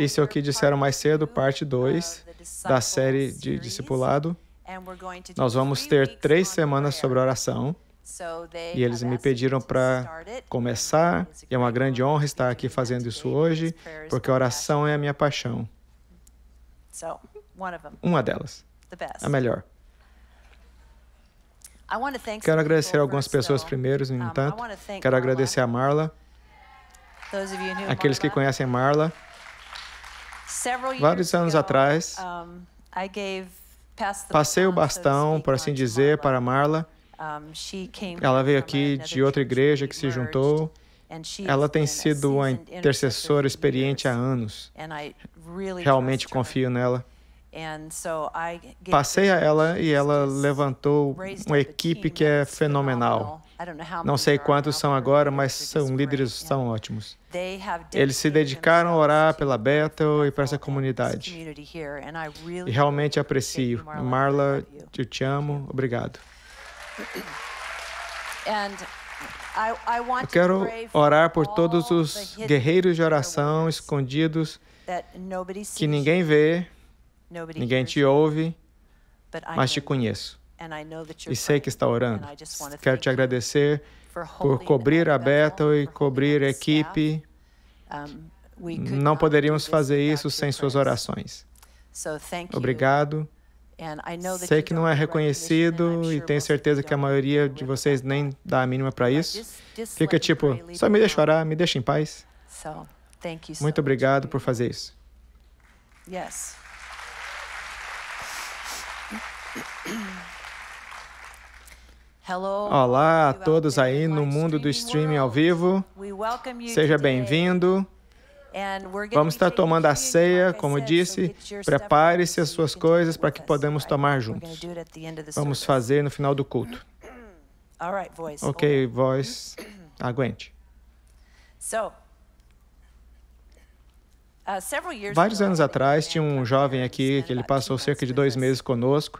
Isso é o que disseram mais cedo, parte 2 da série de discipulado. Nós vamos ter três semanas sobre oração. E eles me pediram para começar, e é uma grande honra estar aqui fazendo isso hoje, porque oração é a minha paixão. Uma delas. A melhor. Quero agradecer algumas pessoas primeiro, no entanto. Quero agradecer a Marla. Aqueles que conhecem Marla, vários anos atrás, passei o bastão, por assim dizer, para Marla. Ela veio aqui de outra igreja que se juntou. Ela tem sido uma intercessora experiente há anos. Realmente confio nela. Passei a ela e ela levantou uma equipe que é fenomenal. Não sei quantos são agora, mas são líderes são ótimos. Eles se dedicaram a orar pela Bethel e para essa comunidade. E realmente aprecio. Marla, eu te amo. Obrigado. Eu quero orar por todos os guerreiros de oração escondidos que ninguém vê, ninguém te ouve, mas te conheço. E sei que está orando. Quero te agradecer por cobrir a Bethel e cobrir a equipe. Não poderíamos fazer isso sem suas orações. Obrigado. Sei que não é reconhecido e tenho certeza que a maioria de vocês nem dá a mínima para isso. Fica tipo, só me deixa orar, me deixa em paz. Muito obrigado por fazer isso. Sim. Olá a todos aí no mundo do streaming ao vivo. Seja bem-vindo. Vamos estar tá tomando a ceia, como disse. Prepare-se as suas coisas para que podemos tomar juntos. Vamos fazer no final do culto. Ok, voz, aguente. Uh, Vários anos atrás, tinha um jovem aqui que ele passou cerca de dois meses conosco.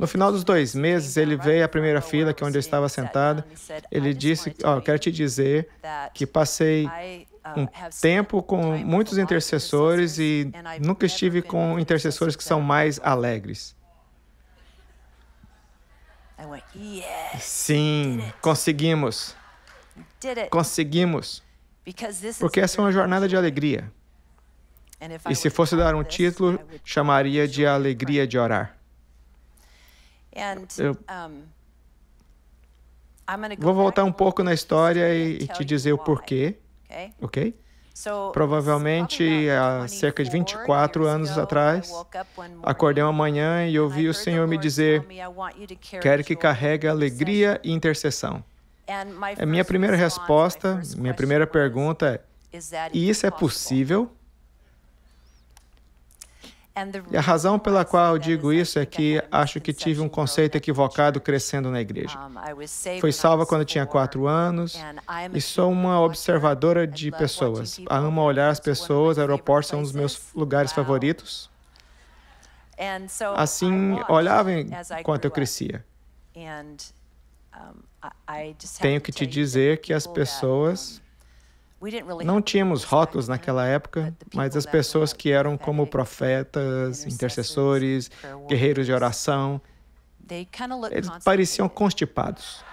No final dos dois meses, ele veio à primeira fila, que é onde eu estava sentado. Ele disse: oh, Quero te dizer que passei uh, um tempo com muitos intercessores e nunca estive com intercessores que são mais alegres. Sim, conseguimos. Conseguimos. Porque essa é uma jornada de alegria. E se fosse dar um título, chamaria de Alegria de Orar. Eu vou voltar um pouco na história e, te dizer o porquê, ok? Provavelmente há cerca de 24 anos atrás, acordei uma manhã e ouvi o Senhor me dizer: Quero que carregue alegria e intercessão. A é minha primeira resposta, minha primeira pergunta é: E isso é possível? E a razão pela qual eu digo isso é que acho que tive um conceito equivocado crescendo na igreja. Fui salva quando tinha quatro anos e sou uma observadora de pessoas. Amo olhar as pessoas, aeroportos são assim, um dos meus lugares favoritos. Assim, olhava enquanto eu crescia. Tenho que te dizer que as pessoas não tínhamos rótulos naquela época, mas as pessoas que eram como profetas, intercessores, guerreiros de oração, eles pareciam constipados.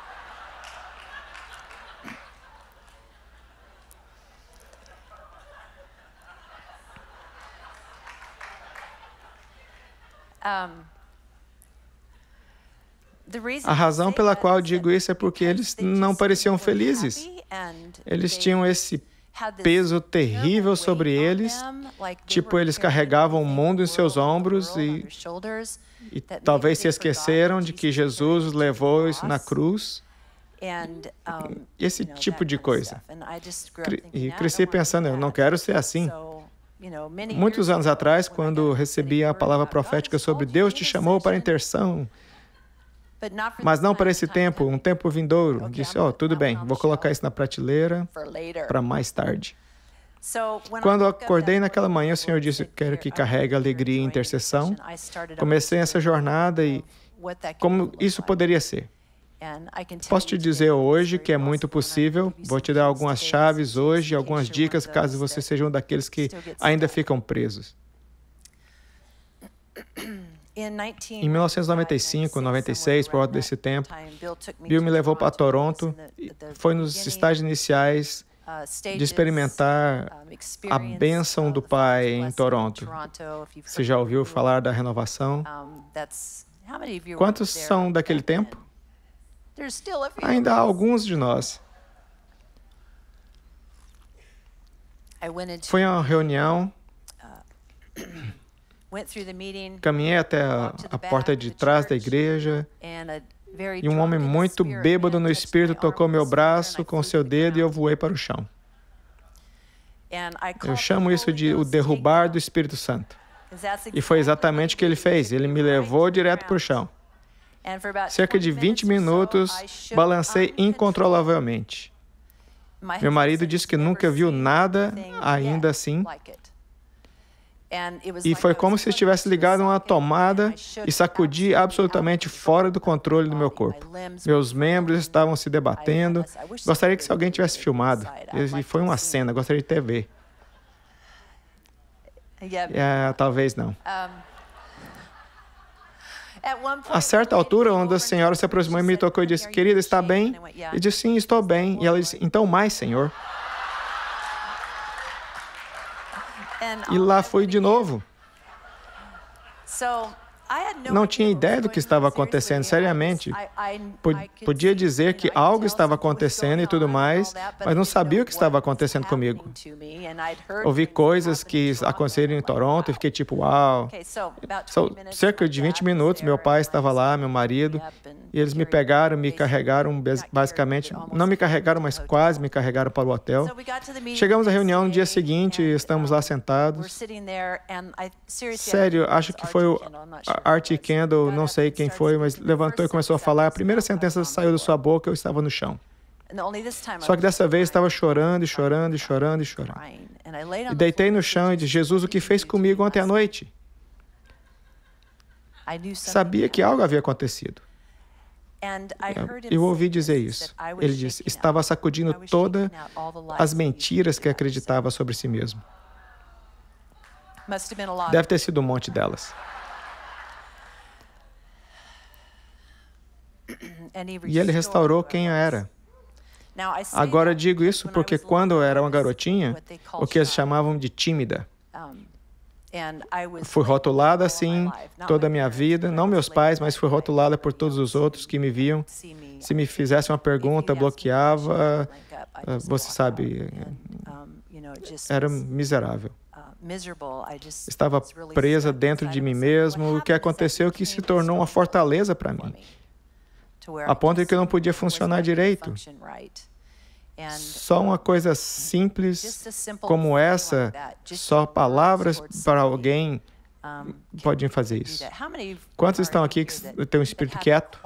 Um, a razão pela qual digo isso é porque eles não pareciam felizes. Eles tinham esse peso terrível sobre eles, tipo eles carregavam o mundo em seus ombros e, e talvez se esqueceram de que Jesus levou isso na cruz. Esse tipo de coisa. E cresci pensando, eu não quero ser assim. Muitos anos atrás, quando recebi a palavra profética sobre Deus te chamou para intercessão, mas não para esse tempo, um tempo vindouro. Disse: Ó, oh, tudo bem, vou colocar isso na prateleira para mais tarde. Quando acordei naquela manhã, o Senhor disse: Quero que carregue alegria e intercessão. Comecei essa jornada e como isso poderia ser. Posso te dizer hoje que é muito possível. Vou te dar algumas chaves hoje, algumas dicas, caso você seja um daqueles que ainda ficam presos. Em 1995, 96, por volta desse tempo, Bill me levou para Toronto e foi nos estágios iniciais uh, de experimentar a bênção do Pai em Toronto. Você já ouviu falar da renovação? Quantos são daquele tempo? Ainda há alguns de nós. Foi uma reunião uh, Caminhei até a, a porta de trás da igreja e um homem muito bêbado no espírito tocou meu braço com seu dedo e eu voei para o chão. Eu chamo isso de o derrubar do Espírito Santo. E foi exatamente o que ele fez. Ele me levou direto para o chão. Cerca de 20 minutos, balancei incontrolavelmente. Meu marido disse que nunca viu nada ainda assim e foi como se estivesse ligado a uma tomada e sacudi absolutamente fora do controle do meu corpo. Meus membros estavam se debatendo. Gostaria que se alguém tivesse filmado. E foi uma cena, gostaria de ter ver. É, talvez não. A certa altura, uma das senhoras se aproximou e me tocou e disse: Querida, está bem? E disse: Sim, estou bem. E ela disse: Então, mais, senhor. E lá foi de novo não tinha ideia do que estava acontecendo, seriamente. Podia dizer que algo estava acontecendo e tudo mais, mas não sabia o que estava acontecendo comigo. Ouvi coisas que aconteceram em Toronto e fiquei tipo, uau. So, cerca de 20 minutos, meu pai estava lá, meu marido, e eles me pegaram, me carregaram, basicamente, não me carregaram, mas quase me carregaram para o hotel. Chegamos à reunião no dia seguinte, e estamos lá sentados. Sério, acho que foi o, Art Kendall, não sei quem foi, mas levantou e começou a falar. A primeira sentença saiu da sua boca, eu estava no chão. Só que dessa vez estava chorando e chorando e chorando e chorando. E deitei no chão e disse: Jesus, o que fez comigo ontem à noite? Sabia que algo havia acontecido. Eu ouvi dizer isso. Ele disse: estava sacudindo todas as mentiras que acreditava sobre si mesmo. Deve ter sido um monte delas. E ele restaurou quem eu era. Agora digo isso porque quando eu era uma garotinha, o que eles chamavam de tímida, fui rotulada assim toda a minha vida, não meus pais, mas fui rotulada por todos os outros que me viam. Se me fizesse uma pergunta, bloqueava, eh, você sabe, eh, era miserável. Uh, Estava presa dentro de mim mesmo, o que aconteceu é que se tornou uma fortaleza para mim a ponto de que não podia funcionar direito. Só uma coisa simples como essa, só palavras para alguém podem fazer isso. Quantos estão aqui que têm um espírito quieto?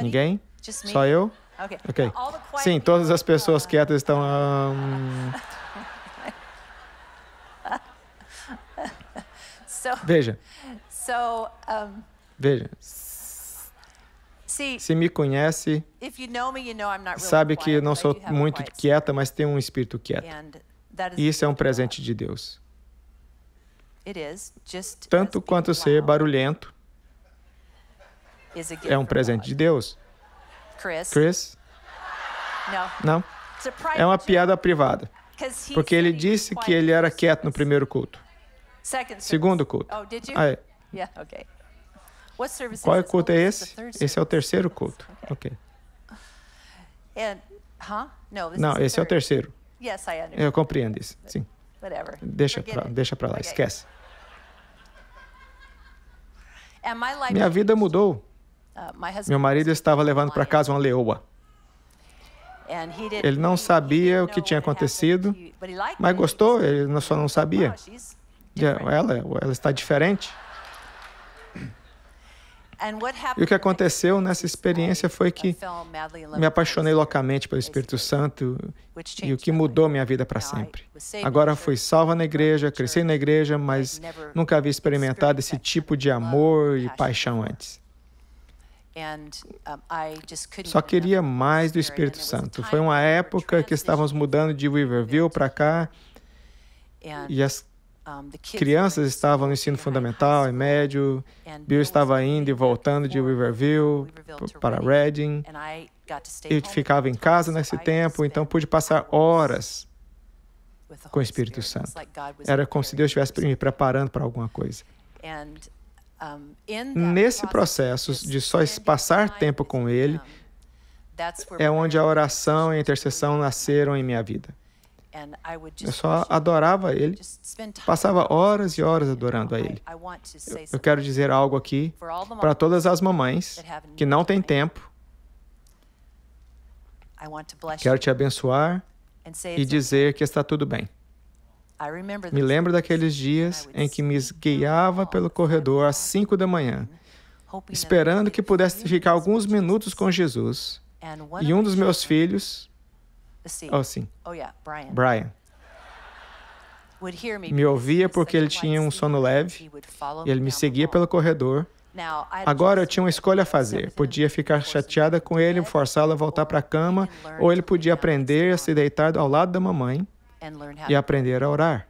Ninguém? Só eu? Ok. Sim, todas as pessoas quietas estão. Um... Veja. Veja. Se me conhece, sabe que eu não sou muito quieta, mas tenho um espírito quieto. E isso é um presente de Deus. Tanto quanto ser barulhento é um presente de Deus. Chris? Não. É uma piada privada. Porque ele disse que ele era quieto no primeiro culto. Segundo culto. Ah, é. Qual é culto oh, é esse? Esse é o terceiro culto. Ok. Não, esse é o terceiro. Eu compreendo isso. Sim. Deixa pra, deixa pra lá, esquece. Minha vida mudou. Uh, Meu marido estava levando para casa uma leoa. Ele não sabia o que tinha acontecido, mas gostou, ele só não sabia. Ela, ela está diferente. E o que aconteceu nessa experiência foi que me apaixonei loucamente pelo Espírito Santo e o que mudou minha vida para sempre. Agora fui salva na igreja, cresci na igreja, mas nunca havia experimentado esse tipo de amor e paixão antes. Só queria mais do Espírito Santo. Foi uma época que estávamos mudando de Weaverville para cá e as Crianças estavam no ensino fundamental e médio. Bill estava indo e voltando de Riverview para Reading. Eu ficava em casa nesse tempo, então pude passar horas com o Espírito Santo. Era como se Deus estivesse me preparando para alguma coisa. Nesse processo de só passar tempo com Ele, é onde a oração e a intercessão nasceram em minha vida. Eu só adorava ele, passava horas e horas adorando a ele. Eu quero dizer algo aqui para todas as mamães que não têm tempo. Quero te abençoar e dizer que está tudo bem. Me lembro daqueles dias em que me esguiava pelo corredor às 5 da manhã, esperando que pudesse ficar alguns minutos com Jesus. E um dos meus filhos, Oh, sim. Oh, yeah. Brian. Brian. Me ouvia porque ele tinha um sono leve e ele me seguia pelo corredor. Agora eu tinha uma escolha a fazer. Podia ficar chateada com ele, forçá-lo a voltar para a cama, ou ele podia aprender a se deitar ao lado da mamãe e aprender a orar.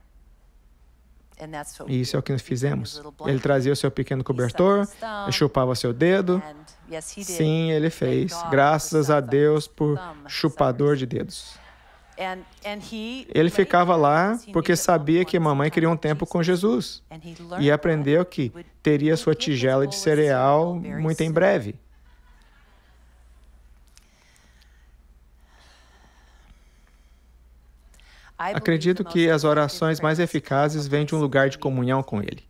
E isso é o que nós fizemos. Ele trazia o seu pequeno cobertor, chupava seu dedo. Sim, ele fez. Graças a Deus por chupador de dedos. Ele ficava lá porque sabia que mamãe queria um tempo com Jesus e aprendeu que teria sua tigela de cereal muito em breve. Acredito que as orações mais eficazes vêm de um lugar de comunhão com Ele.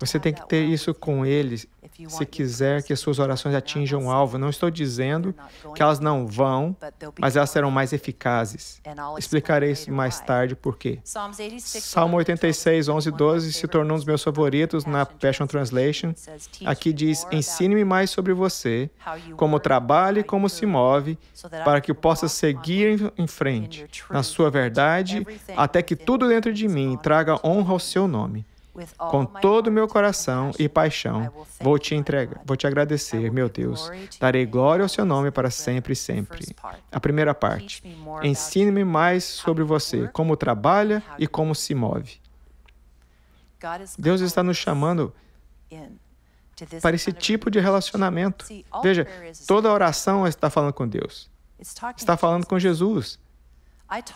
Você tem que ter isso com ele se quiser que as suas orações atinjam o alvo. Não estou dizendo que elas não vão, mas elas serão mais eficazes. Explicarei isso mais tarde por quê. Salmo 86, 11 e 12 se tornou um dos meus favoritos na Passion Translation. Aqui diz: Ensine-me mais sobre você, como trabalha e como se move, para que eu possa seguir em frente na sua verdade, até que tudo dentro de mim traga honra ao seu nome. Com todo o meu coração e paixão, vou te entregar, vou te agradecer, meu Deus. Darei glória ao seu nome para sempre e sempre. A primeira parte. Ensine-me mais sobre você, como trabalha e como se move. Deus está nos chamando para esse tipo de relacionamento. Veja, toda oração está falando com Deus. Está falando com Jesus.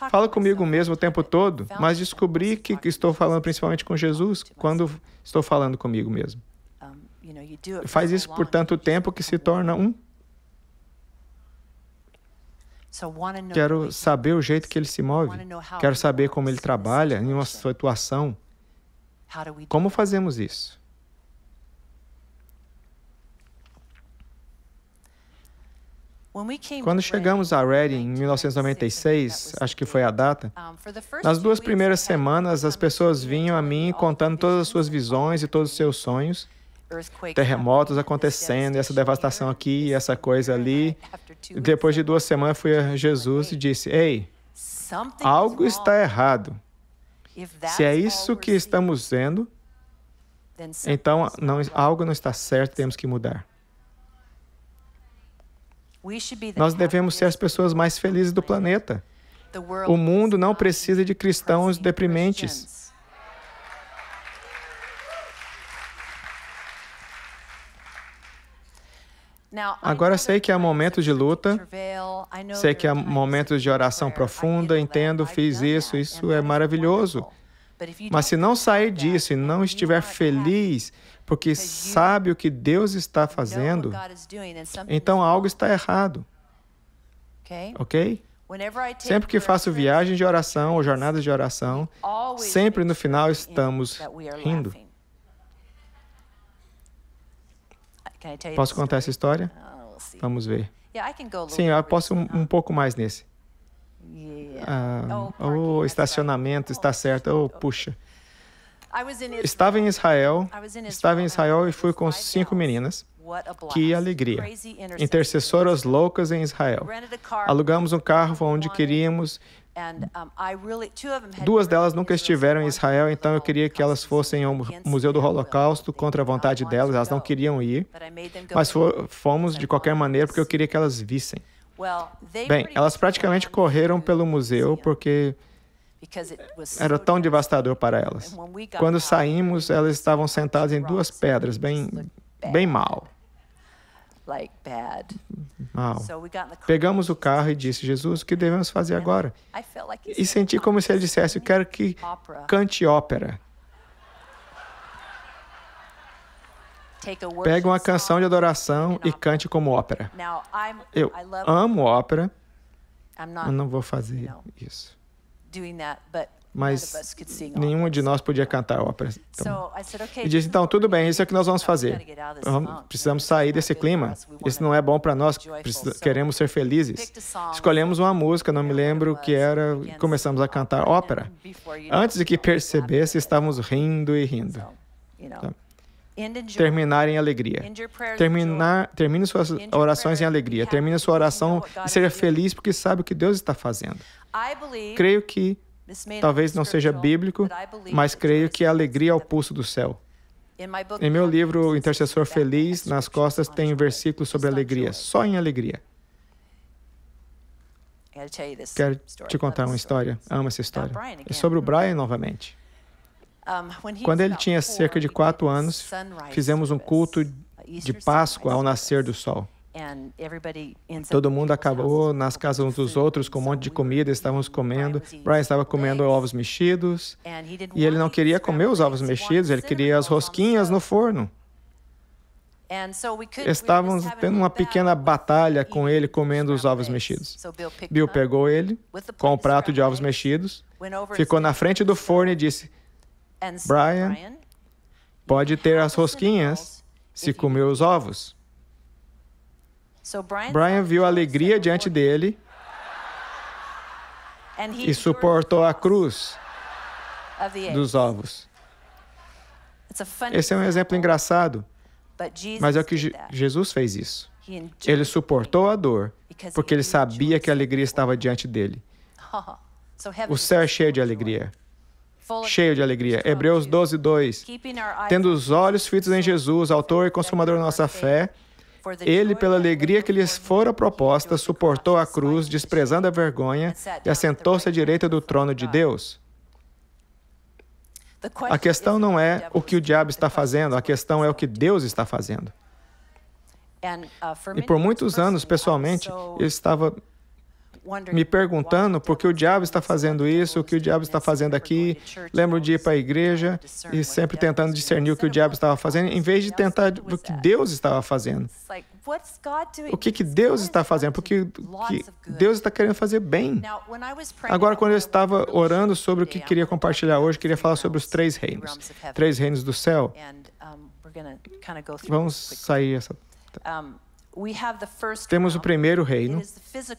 Falo comigo mesmo o tempo todo, mas descobri que estou falando principalmente com Jesus quando estou falando comigo mesmo. Faz isso por tanto tempo que se torna um. Quero saber o jeito que ele se move. Quero saber como ele trabalha em uma situação. Como fazemos isso? Quando chegamos a Reading em 1996, acho que foi a data, nas duas primeiras semanas as pessoas vinham a mim contando todas as suas visões e todos os seus sonhos. Terremotos acontecendo, essa devastação aqui, essa coisa ali. depois de duas semanas fui a Jesus e disse: Ei, algo está errado. Se é isso que estamos vendo, então não, algo não está certo, temos que mudar. Nós devemos ser as pessoas mais felizes do planeta. O mundo não precisa de cristãos deprimentes. Agora sei que há momentos de luta, sei que há momentos de oração profunda, entendo, fiz isso, isso é maravilhoso. Mas se não sair disso e não estiver feliz, porque sabe o que Deus está fazendo, então algo está errado. Ok? Sempre que faço viagens de oração ou jornadas de oração, sempre no final estamos rindo. Posso contar essa história? Oh, Vamos ver. Sim, eu posso um, um pouco mais nesse. Ah, o oh, estacionamento está oh, certo. Oh, puxa. Estava em Israel, estava em Israel e fui com cinco meninas. Que alegria! Intercessoras loucas em Israel. Alugamos um carro onde queríamos. Duas delas nunca estiveram em Israel, então eu queria que elas fossem ao Museu do Holocausto contra a vontade delas. Elas não queriam ir, mas fomos de qualquer maneira porque eu queria que elas vissem. Bem, elas praticamente correram pelo museu porque era tão devastador para elas. Quando saímos, elas estavam sentadas em duas pedras, bem, bem mal. Mal. Pegamos o carro e disse, Jesus, o que devemos fazer agora? E senti como se ele dissesse, eu quero que cante ópera. Pegue uma canção de adoração e cante como ópera. Eu amo ópera, mas não vou fazer isso mas nenhuma de nós podia cantar ópera. Então, e disse, então, tudo bem, isso é o que nós vamos fazer. precisamos sair desse clima. Isso não é bom para nós, queremos ser felizes. Escolhemos uma música, não me lembro o que era, e começamos a cantar ópera. Antes de que percebesse, estávamos rindo e rindo. Então, terminar em alegria. Terminar, termine suas orações em alegria. Termine sua oração e seja feliz porque sabe o que Deus está fazendo. Creio que, talvez não seja bíblico, mas creio que a alegria é o pulso do céu. Em meu livro, Intercessor Feliz, nas costas tem um versículo sobre alegria, só em alegria. Quero te contar uma história. Amo essa história. É sobre o Brian novamente. Quando ele tinha cerca de quatro anos, fizemos um culto uh, de Páscoa ao nascer do sol. Todo mundo acabou nas casas uns dos outros com um monte de comida, estávamos comendo. Brian estava comendo ovos mexidos e ele não queria comer os ovos mexidos, ele queria as rosquinhas no forno. Estávamos tendo uma pequena batalha com ele comendo os ovos mexidos. Bill pegou ele com o um prato de ovos mexidos, ficou na frente do forno e disse: Brian, pode ter as rosquinhas se comer os ovos. Brian viu a alegria diante dele e suportou a cruz dos ovos. Esse é um exemplo engraçado, mas é o que Jesus fez isso. Ele suportou a dor porque ele sabia que a alegria estava diante dele. O céu é cheio de alegria cheio de alegria. Hebreus 12, 2. Tendo os olhos fitos em Jesus, autor e consumador da nossa fé, ele, pela alegria que lhes fora proposta, suportou a cruz, desprezando a vergonha, e assentou-se à direita do trono de Deus. A questão não é o que o diabo está fazendo, a questão é o que Deus está fazendo. Uh, e por muitos anos, pessoalmente, eu estava me perguntando por que o diabo está fazendo isso, o que o diabo está fazendo aqui. Lembro de ir para a igreja e sempre tentando discernir o que o diabo estava fazendo, em vez de tentar o que Deus estava fazendo. O que, que Deus está fazendo? Porque Deus está querendo fazer bem. Agora, quando eu estava orando sobre o que queria compartilhar hoje, queria falar sobre os três reinos três reinos do céu. Vamos sair essa. Temos o primeiro reino,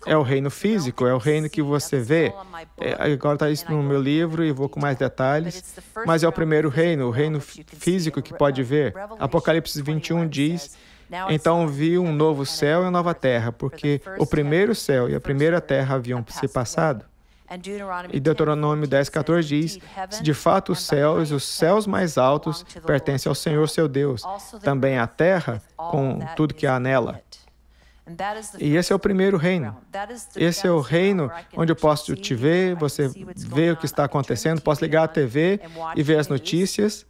é, é o reino físico, é o reino que você vê. É, agora está isso no meu livro e vou com mais detalhes, mas é o primeiro reino, o reino físico que pode ver. Apocalipse 21 diz então vi um novo céu e uma nova terra, porque o primeiro céu e a primeira terra haviam se passado. E Deuteronômio 10, 14 diz: De fato, os céus, os céus mais altos, pertencem ao Senhor seu Deus, também a terra, com tudo que há nela. E esse é o primeiro reino. Esse é o reino onde eu posso te ver, você vê o que está acontecendo, posso ligar a TV e ver as notícias.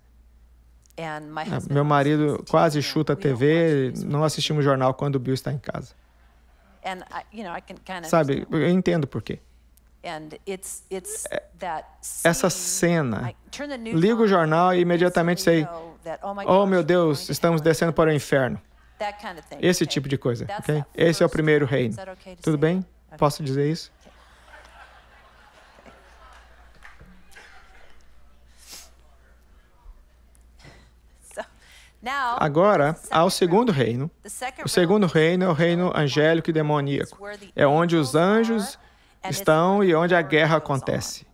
Ah, meu marido quase chuta a TV, não assistimos jornal quando o Bill está em casa. Sabe, eu entendo por quê. É, essa cena. Ligo o jornal e imediatamente sei: Oh, oh meu oh Deus, estamos descendo para o inferno. Esse tipo de coisa, ok? Esse é o primeiro reino. Tudo bem? Posso dizer isso? Agora, há o segundo reino. O segundo reino é o reino angélico e demoníaco. É onde os anjos é estão e onde a guerra acontece.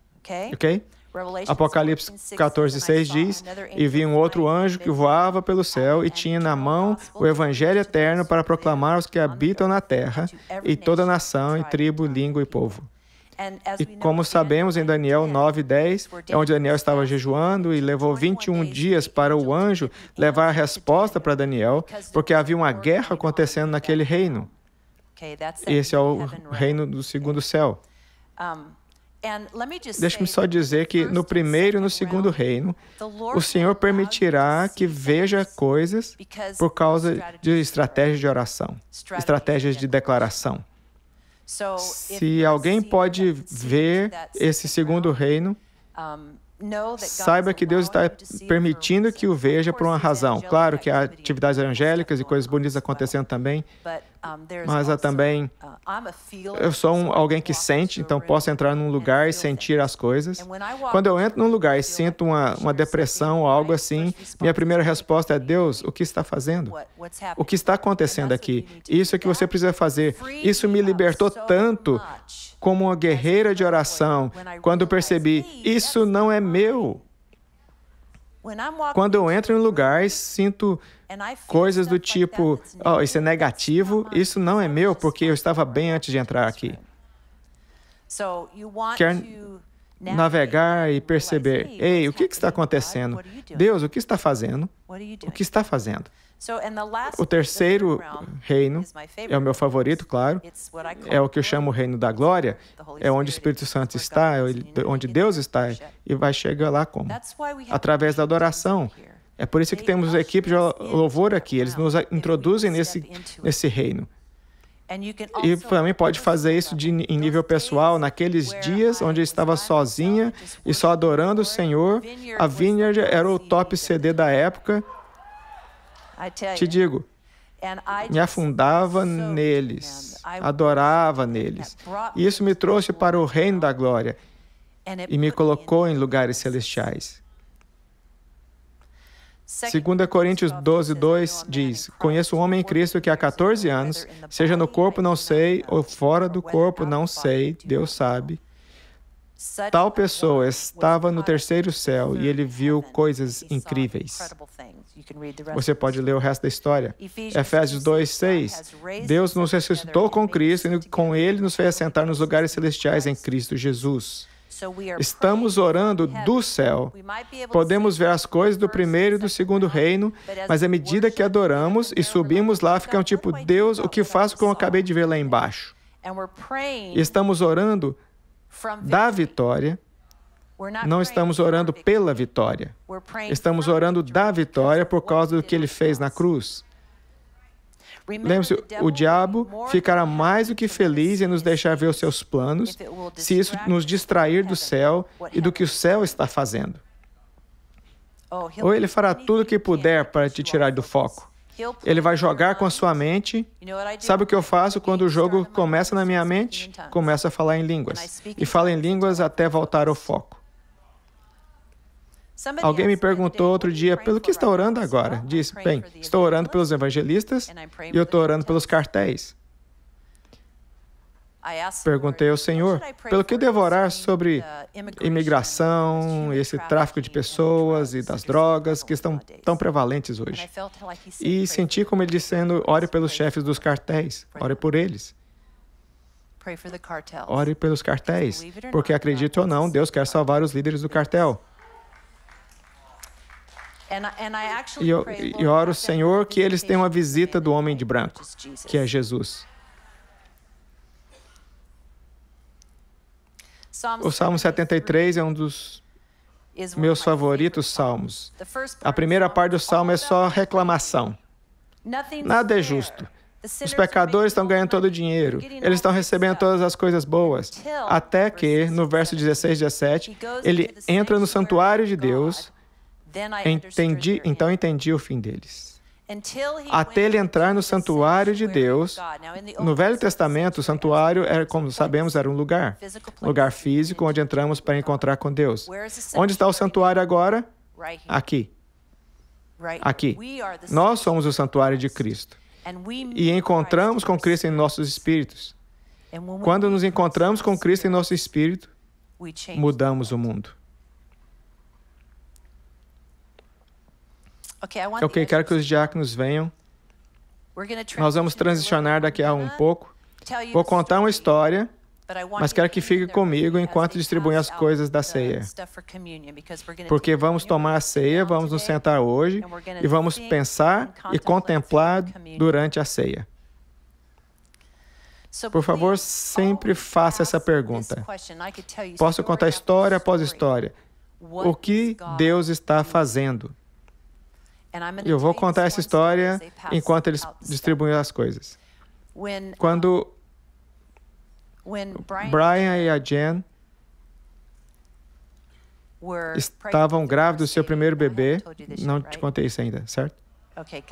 Ok? Apocalipse 14:6 diz: E vi um outro anjo que voava pelo céu e tinha na mão o evangelho eterno para proclamar aos que habitam na terra e toda nação e tribo, língua e povo. E como sabemos em Daniel 9:10, é onde Daniel estava jejuando e levou 21 dias para o anjo levar a resposta para Daniel, porque havia uma guerra acontecendo naquele reino. Esse é o reino do segundo céu. Deixe-me só dizer que no primeiro e no segundo reino, o Senhor permitirá que veja coisas por causa de estratégias de oração, estratégias de declaração. Se alguém pode ver esse segundo reino, saiba que Deus está permitindo que o veja por uma razão. Claro que há atividades evangélicas e coisas bonitas acontecendo também, mas há também uh, eu sou um, alguém que sente, então posso entrar num lugar e sentir as coisas. Quando eu entro num lugar e sinto uma, uma depressão ou algo assim, minha primeira resposta é: Deus, o que está fazendo? O que está acontecendo aqui? Isso é que você precisa fazer. Isso me libertou tanto como uma guerreira de oração quando percebi: isso não é meu. Quando eu entro em lugares, sinto coisas do tipo: oh, isso é negativo, isso não é meu, porque eu estava bem antes de entrar aqui. Quer né? navegar e é perceber: assim? ei, o que, que está acontecendo? Deus, o que está fazendo? O que está fazendo? O terceiro reino é o meu favorito, claro. É o que eu chamo o reino da glória. É onde o Espírito Santo está, é onde Deus está. E vai chegar lá como? Através da adoração. É por isso que temos a equipe de louvor aqui. Eles nos introduzem nesse, nesse reino. E também pode fazer isso de, em nível pessoal, naqueles dias onde eu estava sozinha e só adorando o Senhor. A Vineyard era o top CD da época. Te digo, me afundava neles, adorava neles. E isso me trouxe para o reino da glória e me colocou em lugares celestiais. 2 Coríntios 12, 2 diz: Conheço um homem em Cristo que há 14 anos, seja no corpo não sei, ou fora do corpo não sei, Deus sabe. Tal pessoa estava no terceiro céu e ele viu coisas incríveis. Você pode ler o resto da história. Efésios 2:6. Deus nos ressuscitou com Cristo e com ele nos fez assentar nos lugares celestiais em Cristo Jesus. Estamos orando do céu. Podemos ver as coisas do primeiro e do segundo reino, mas à medida que adoramos e subimos lá, ficam tipo, Deus, o que faço com o que eu acabei de ver lá embaixo? Estamos orando da vitória. Não estamos orando pela vitória. Estamos orando da vitória por causa do que ele fez na cruz. Lembre-se, o diabo ficará mais do que feliz em nos deixar ver os seus planos, se isso nos distrair do céu e do que o céu está fazendo. Oh, Ou ele fará tudo o que puder para te tirar do foco. Ele vai jogar com a sua mente. Sabe o que eu faço quando o jogo começa na minha mente? Começa a falar em línguas. E fala em línguas até voltar ao foco. Alguém me perguntou outro dia pelo que está orando agora. Disse: Bem, estou orando pelos evangelistas e eu estou orando pelos cartéis. Perguntei ao Senhor, pelo que devorar sobre imigração, esse tráfico de pessoas e das drogas que estão tão prevalentes hoje. E senti como ele dizendo: ore pelos chefes dos cartéis, ore por eles. Ore pelos cartéis, porque acredite ou não, Deus quer salvar os líderes do cartel. E, eu oro, Senhor, que eles tenham a visita do homem de branco, que é Jesus. O Salmo 73 é um dos meus favoritos salmos. A primeira parte do salmo é só reclamação. Nada é justo. Os pecadores estão ganhando todo o dinheiro, eles estão recebendo todas as coisas boas. Até que, no verso 16, 17, ele entra no santuário de Deus Entendi, então entendi o fim deles. Até ele entrar no santuário de Deus. No Velho Testamento, o santuário era, como sabemos, era um lugar, um lugar físico onde entramos para encontrar com Deus. Onde está o santuário agora? Aqui. Aqui. Nós somos o santuário de Cristo. E encontramos com Cristo em nossos espíritos. Quando nos encontramos com Cristo em nosso espírito, mudamos o mundo. Ok, é quero que os diáconos venham. Nós vamos transicionar daqui a um pouco. Vou contar uma história, mas quero que fique comigo enquanto distribuem as coisas da ceia. Porque vamos tomar a ceia, vamos nos sentar hoje e vamos pensar e contemplar durante a ceia. Por favor, sempre faça essa pergunta. Posso contar história após história. O que Deus está fazendo? Eu vou contar essa história enquanto eles distribuem as coisas. Quando Brian e a Jen estavam grávidos do seu primeiro bebê, não te contei isso ainda, certo? Ok,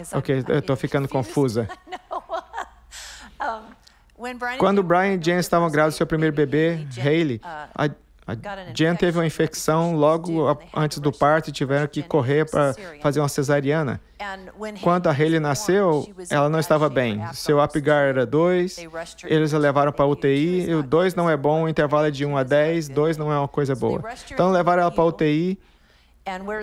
eu estou ficando confusa. Quando Brian e Jen estavam grávidos do seu primeiro bebê, Haley, uh, a a Jan teve uma infecção logo antes do parto e tiveram que correr para fazer uma cesariana. Quando a Haley nasceu, ela não estava bem. Seu Apgar era 2, eles a levaram para UTI. o 2 não é bom, o intervalo é de 1 um a 10, 2 não é uma coisa boa. Então levaram ela para UTI.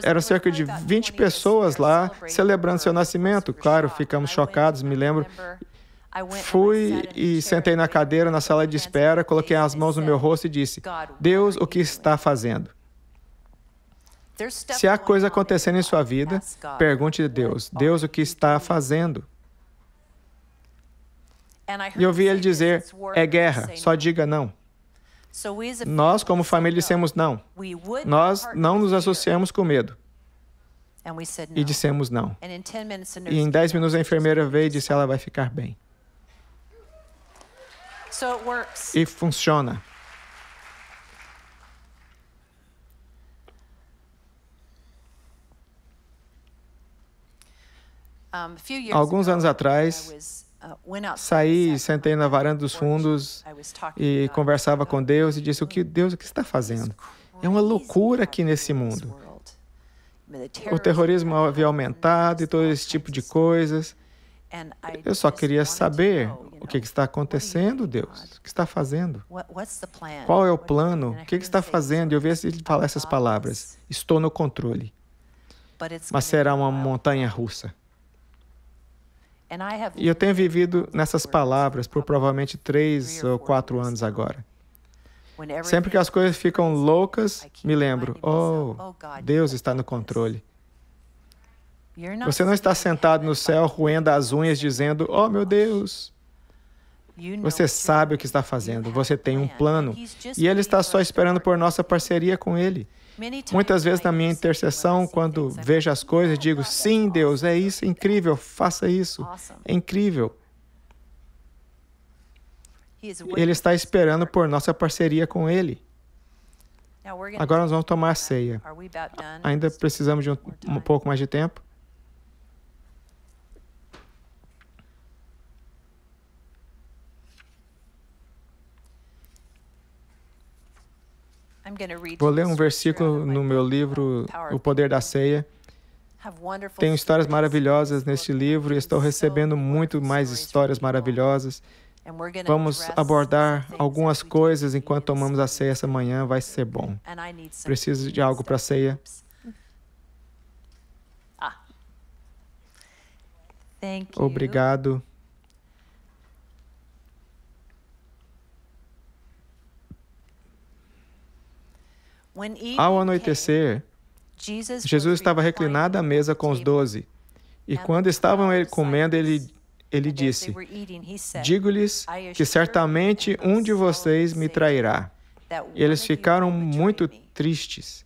Eram cerca de 20 pessoas lá celebrando seu nascimento. Claro, ficamos chocados, me lembro. Fui e sentei na cadeira na sala de espera, coloquei as mãos no meu rosto e disse: Deus, o que está fazendo? Se há coisa acontecendo em sua vida, pergunte a Deus: Deus, o que está fazendo? E eu ouvi ele dizer: é guerra, só diga não. Nós, como família, dissemos não. Nós não nos associamos com medo. E dissemos não. E em 10 minutos a enfermeira veio e disse: ela vai ficar bem. So e funciona. Alguns anos atrás, uh, saí, e sentei na varanda dos fundos e conversava com Deus e disse: O que mm. Deus o que está fazendo? É uma loucura aqui nesse mundo. O terrorismo havia aumentado e todo esse tipo de coisas. Eu só queria saber o que, está acontecendo, Deus. O que está fazendo? Qual é o plano? O que, está fazendo? Eu vi ele falar essas palavras. Estou no controle. Mas será uma montanha russa. E eu tenho vivido nessas palavras por provavelmente três ou quatro anos agora. Sempre que as coisas ficam loucas, me lembro: Oh, oh Deus está no controle. Você não está sentado no céu roendo as unhas dizendo: Oh meu Deus! Você sabe o que está fazendo, você tem um plano e Ele está só esperando por nossa parceria com Ele. Muitas vezes na minha intercessão, quando vejo as coisas, oh, digo: Sim, Deus, é isso, é incrível, faça isso, é incrível. Ele está esperando por nossa parceria com Ele. Agora nós vamos tomar a ceia. Ainda precisamos de um, um pouco mais de tempo. Vou ler um versículo no meu livro, O Poder da Ceia. Tenho histórias maravilhosas neste livro e estou recebendo muito mais histórias maravilhosas. Vamos abordar algumas coisas enquanto tomamos a ceia essa manhã, vai ser bom. Preciso de algo para a ceia. Ah. Obrigado. Ao anoitecer, Jesus estava reclinado à mesa com os doze. E quando estavam comendo, ele, ele disse: Digo-lhes que certamente um de vocês me trairá. E eles ficaram muito tristes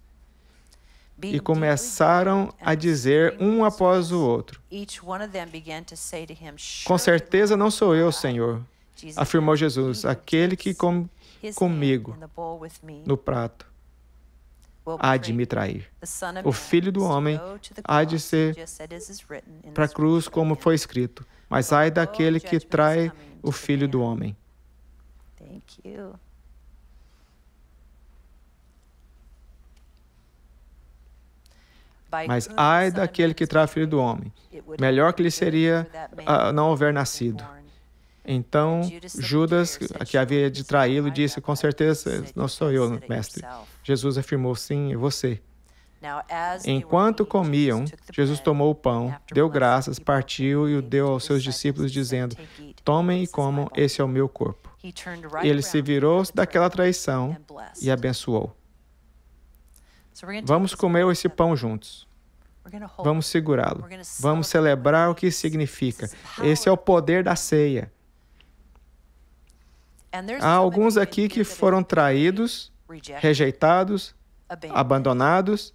e começaram a dizer um após o outro: Com certeza não sou eu, Senhor, afirmou Jesus, aquele que come comigo no prato há de me trair. O filho do homem há de ser para a cruz, como foi escrito. Mas ai daquele que trai o filho do homem. Mas ai daquele que trai o filho do homem. Melhor que lhe seria uh, não haver nascido. Então Judas, que havia de traí-lo, disse: Com certeza não sou eu, mestre, Jesus afirmou: Sim, você. Enquanto comiam, Jesus tomou o pão, deu graças, partiu e o deu aos seus discípulos, dizendo: Tomem e comam, esse é o meu corpo. Ele se virou daquela traição e abençoou. Vamos comer esse pão juntos. Vamos segurá-lo. Vamos celebrar o que significa. Esse é o poder da ceia. Há alguns aqui que foram traídos rejeitados, abandonados.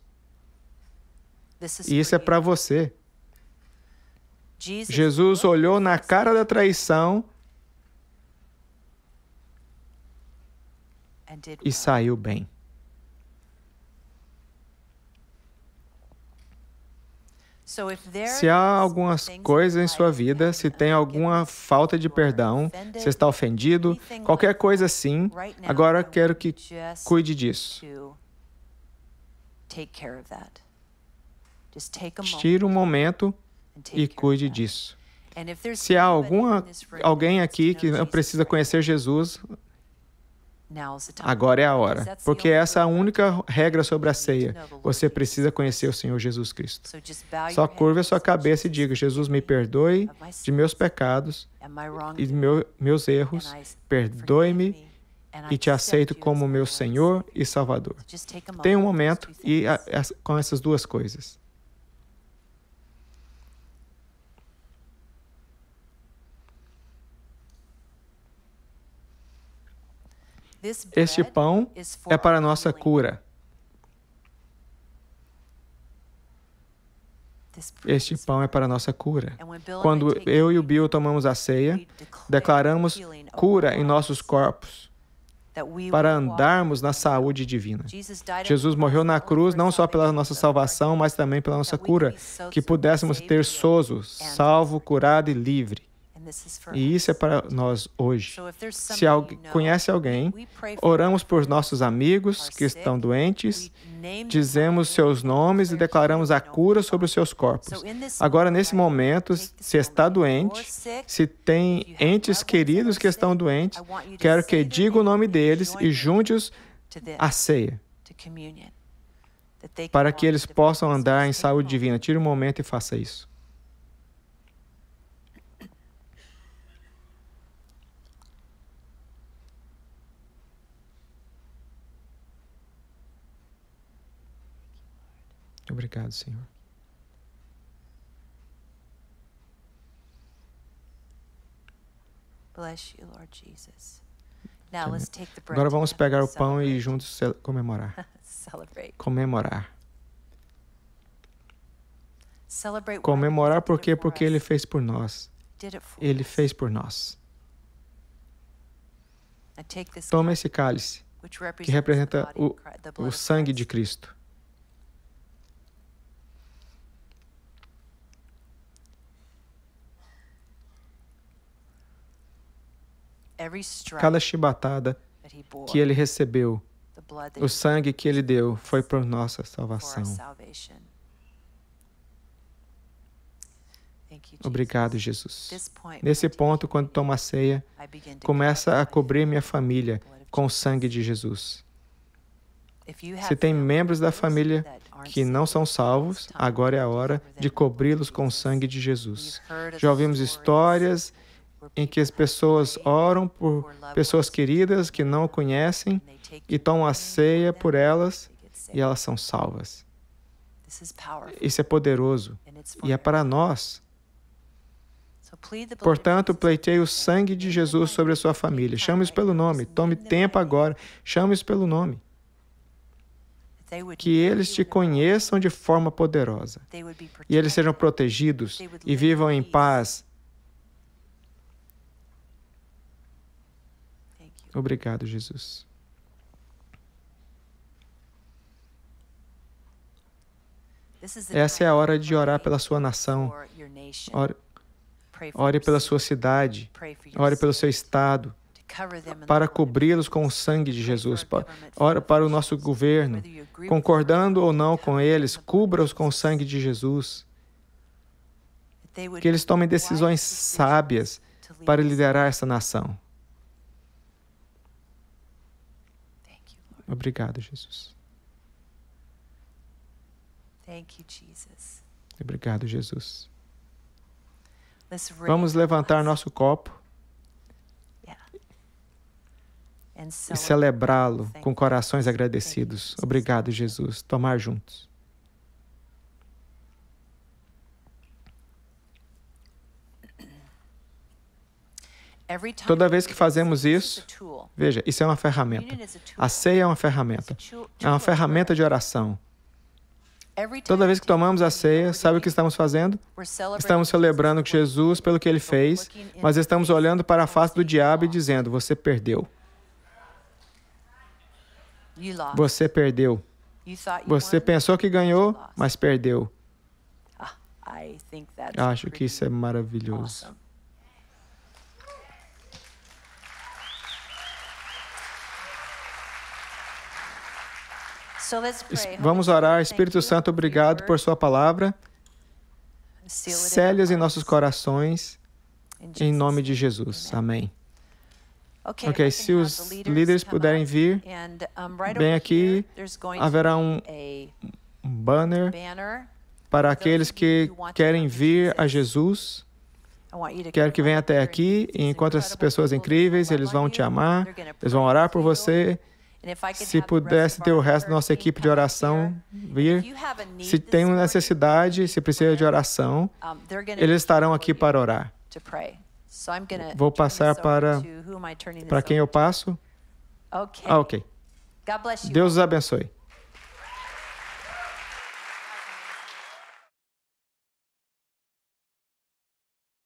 E isso é para você. Jesus olhou na cara da traição e saiu bem. Se há algumas coisas em sua vida, se tem alguma falta de perdão, se está ofendido, qualquer coisa assim, agora quero que cuide disso. Tire um momento e cuide disso. Se há alguma, alguém aqui que precisa conhecer Jesus, Agora é a hora, porque essa é a única regra sobre a ceia. Você precisa conhecer o Senhor Jesus Cristo. Só curva a sua cabeça e diga: Jesus, me perdoe de meus pecados e de meus erros, perdoe-me e te aceito como meu Senhor e Salvador. Tem um momento e a, a, com essas duas coisas. Este é pão é para nossa cura. Este pão é para nossa cura. Quando eu e o Bill tomamos a ceia, declaramos cura em nossos corpos para andarmos na saúde divina. Jesus morreu na cruz não só pela nossa salvação, mas também pela nossa cura, que pudéssemos ter sozo, salvo, curado e livre. E isso é para nós hoje. Se alguém conhece alguém, oramos por nossos amigos que estão doentes, dizemos seus nomes e declaramos a cura sobre os seus corpos. Agora, nesse momento, se está doente, se tem entes queridos que estão doentes, quero que diga o nome deles e junte-os à ceia para que eles possam andar em saúde divina. Tire um momento e faça isso. Obrigado, Senhor. Jesus. Agora vamos pegar o pão e juntos comemorar. Comemorar. Comemorar por quê? Porque ele fez por nós. Ele fez por nós. Toma esse cálice, que representa o, o sangue de Cristo, Cada chibatada que ele recebeu, o sangue que ele deu, foi por nossa salvação. Obrigado, Jesus. Nesse ponto, quando tomo a ceia, começa a cobrir minha família com o sangue de Jesus. Se tem membros da família que não são salvos, agora é a hora de cobri-los com o sangue de Jesus. Já ouvimos histórias em que as pessoas oram por pessoas queridas que não conhecem e tomam a ceia por elas e elas são salvas. Isso é poderoso e é para nós. Portanto, pleiteie o sangue de Jesus sobre a sua família. Chame-os pelo nome. Tome tempo agora. Chame-os pelo nome. Que eles te conheçam de forma poderosa. E eles sejam protegidos e vivam em paz Obrigado, Jesus. Essa é a hora de orar pela sua nação. Ore, ore pela sua cidade. Ore pelo seu estado. Para cobri-los com o sangue de Jesus. Ora para o nosso governo. Concordando ou não com eles, cubra-os com o sangue de Jesus. Que eles tomem decisões sábias para liderar essa nação. Obrigado, Jesus. Thank you, Jesus. Obrigado, Jesus. Vamos levantar nosso copo e celebrá-lo com corações agradecidos. Obrigado, Jesus. Tomar juntos. Toda vez que fazemos isso, veja, isso é uma ferramenta. A ceia é uma ferramenta. É uma ferramenta de oração. Toda vez que tomamos a ceia, sabe o que estamos fazendo? Estamos celebrando Jesus pelo que ele fez, mas estamos olhando para a face do diabo e dizendo: Você perdeu. Você perdeu. Você pensou que ganhou, mas perdeu. Ah, Acho que isso é maravilhoso. Vamos orar. Espírito Santo, obrigado por Sua palavra. Selhas em nossos corações, em nome de Jesus. Amém. Ok, se uh, os líderes puderem vir, bem aqui haverá um banner para aqueles que querem vir a Jesus. Quero que venham até aqui e encontre essas pessoas incríveis. Eles vão te amar, eles vão orar por você. Se pudesse ter o resto da nossa equipe de oração vir, se tem uma necessidade, se precisa de oração, eles estarão aqui para orar. Vou passar para para quem eu passo. Ah, ok. Deus os abençoe.